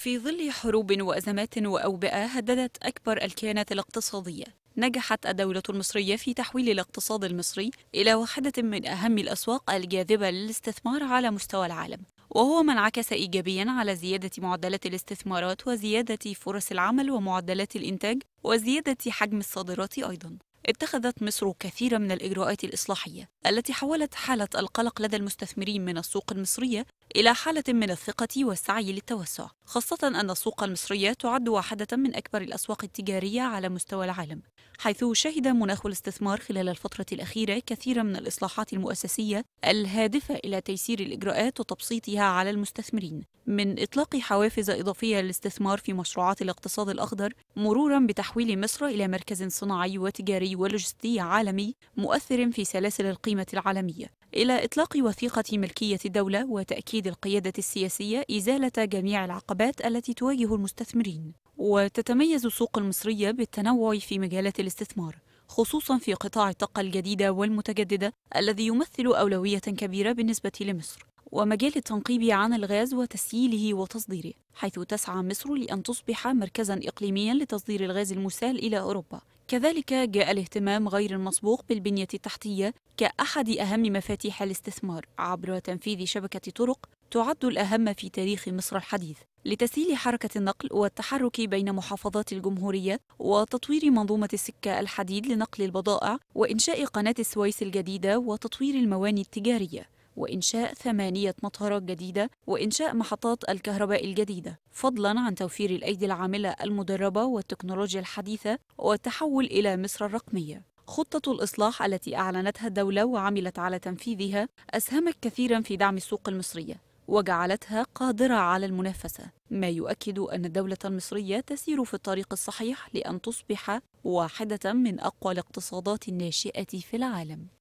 في ظل حروب وأزمات وأوبئة هددت أكبر الكيانات الاقتصادية نجحت الدولة المصرية في تحويل الاقتصاد المصري إلى واحدة من أهم الأسواق الجاذبة للاستثمار على مستوى العالم وهو ما انعكس إيجابيا على زيادة معدلات الاستثمارات وزيادة فرص العمل ومعدلات الإنتاج وزيادة حجم الصادرات أيضا اتخذت مصر كثيرا من الإجراءات الإصلاحية التي حولت حالة القلق لدى المستثمرين من السوق المصرية إلى حالة من الثقة والسعي للتوسع خاصة أن السوق المصرية تعد واحدة من أكبر الأسواق التجارية على مستوى العالم حيث شهد مناخ الاستثمار خلال الفترة الأخيرة كثيرا من الإصلاحات المؤسسية الهادفة إلى تيسير الإجراءات وتبسيطها على المستثمرين من إطلاق حوافز إضافية للاستثمار في مشروعات الاقتصاد الأخضر مرورا بتحويل مصر إلى مركز صناعي وتجاري تجاري ولوجستي عالمي مؤثر في سلاسل القيمة العالمية إلى إطلاق وثيقة ملكية الدولة وتأكيد القيادة السياسية إزالة جميع العقبات التي تواجه المستثمرين وتتميز السوق المصرية بالتنوع في مجالات الاستثمار خصوصا في قطاع الطاقة الجديدة والمتجددة الذي يمثل أولوية كبيرة بالنسبة لمصر ومجال التنقيب عن الغاز وتسييله وتصديره حيث تسعى مصر لأن تصبح مركزا إقليميا لتصدير الغاز المسال إلى أوروبا كذلك جاء الاهتمام غير المسبوق بالبنية التحتية كأحد أهم مفاتيح الاستثمار عبر تنفيذ شبكة طرق تعد الأهم في تاريخ مصر الحديث لتسهيل حركة النقل والتحرك بين محافظات الجمهورية وتطوير منظومة السكة الحديد لنقل البضائع وإنشاء قناة السويس الجديدة وتطوير المواني التجارية وإنشاء ثمانية مطارات جديدة وإنشاء محطات الكهرباء الجديدة فضلا عن توفير الأيدي العاملة المدربة والتكنولوجيا الحديثة والتحول إلى مصر الرقمية خطة الإصلاح التي أعلنتها الدولة وعملت على تنفيذها أسهمت كثيرا في دعم السوق المصرية وجعلتها قادرة على المنافسة، ما يؤكد أن الدولة المصرية تسير في الطريق الصحيح لأن تصبح واحدة من أقوى الاقتصادات الناشئة في العالم.